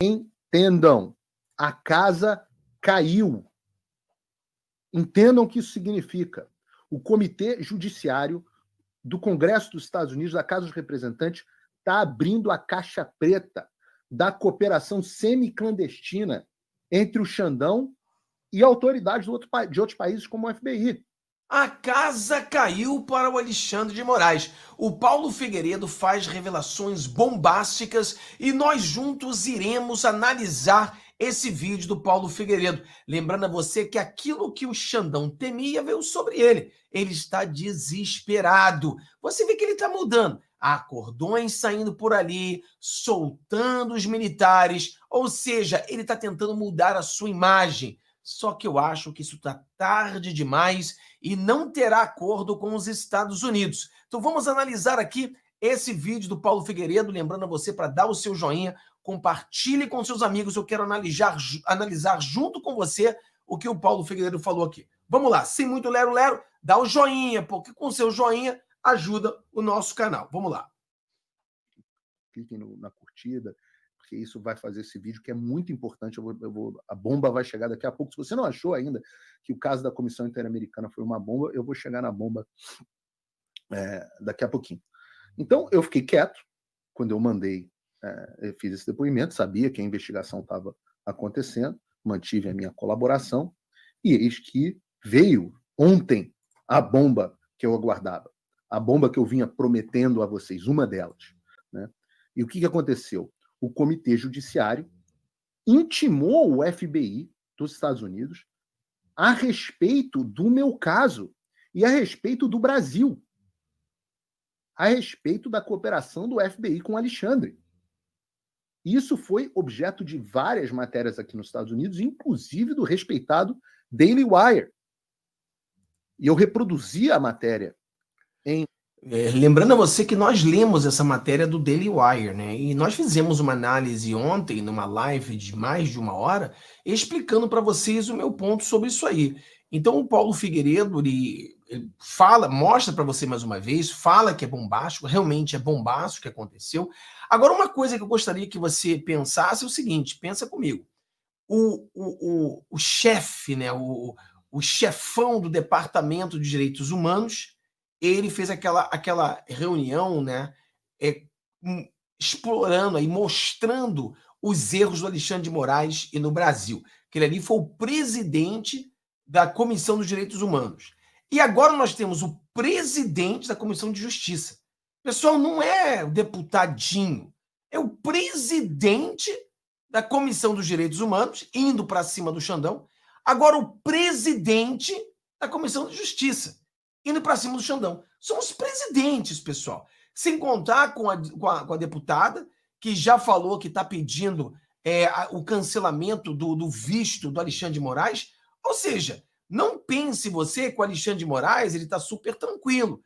Entendam, a casa caiu. Entendam o que isso significa. O Comitê Judiciário do Congresso dos Estados Unidos, da Casa dos Representantes, está abrindo a caixa preta da cooperação semi-clandestina entre o Xandão e autoridades de outros países, como o FBI. A casa caiu para o Alexandre de Moraes. O Paulo Figueiredo faz revelações bombásticas e nós juntos iremos analisar esse vídeo do Paulo Figueiredo. Lembrando a você que aquilo que o Xandão temia veio sobre ele. Ele está desesperado. Você vê que ele está mudando. Há cordões saindo por ali, soltando os militares. Ou seja, ele está tentando mudar a sua imagem só que eu acho que isso está tarde demais e não terá acordo com os Estados Unidos. Então vamos analisar aqui esse vídeo do Paulo Figueiredo, lembrando a você para dar o seu joinha, compartilhe com seus amigos, eu quero analisar, analisar junto com você o que o Paulo Figueiredo falou aqui. Vamos lá, sem muito lero-lero, dá o joinha, porque com seu joinha ajuda o nosso canal. Vamos lá. Cliquem no, na curtida, porque isso vai fazer esse vídeo que é muito importante. Eu vou, eu vou, a bomba vai chegar daqui a pouco. Se você não achou ainda que o caso da Comissão Interamericana foi uma bomba, eu vou chegar na bomba é, daqui a pouquinho. Então, eu fiquei quieto quando eu mandei, é, eu fiz esse depoimento, sabia que a investigação estava acontecendo, mantive a minha colaboração, e eis que veio ontem a bomba que eu aguardava, a bomba que eu vinha prometendo a vocês, uma delas. Né? E o que, que aconteceu? o Comitê Judiciário intimou o FBI dos Estados Unidos a respeito do meu caso e a respeito do Brasil, a respeito da cooperação do FBI com Alexandre. Isso foi objeto de várias matérias aqui nos Estados Unidos, inclusive do respeitado Daily Wire. E eu reproduzi a matéria em é, lembrando a você que nós lemos essa matéria do Daily Wire, né? E nós fizemos uma análise ontem, numa live de mais de uma hora, explicando para vocês o meu ponto sobre isso aí. Então, o Paulo Figueiredo, ele, ele fala, mostra para você mais uma vez, fala que é bombástico, realmente é bombástico o que aconteceu. Agora, uma coisa que eu gostaria que você pensasse é o seguinte: pensa comigo. O, o, o, o chefe, né? O, o chefão do Departamento de Direitos Humanos ele fez aquela, aquela reunião, né? É, hum, explorando e mostrando os erros do Alexandre de Moraes e no Brasil. Que ele ali foi o presidente da Comissão dos Direitos Humanos. E agora nós temos o presidente da Comissão de Justiça. Pessoal, não é o deputadinho, é o presidente da Comissão dos Direitos Humanos, indo para cima do Xandão, agora o presidente da Comissão de Justiça indo para cima do Xandão. São os presidentes, pessoal. Sem contar com a, com a, com a deputada, que já falou que está pedindo é, o cancelamento do, do, visto do Alexandre de Moraes. Ou seja, não pense você que o Alexandre de Moraes ele está super tranquilo.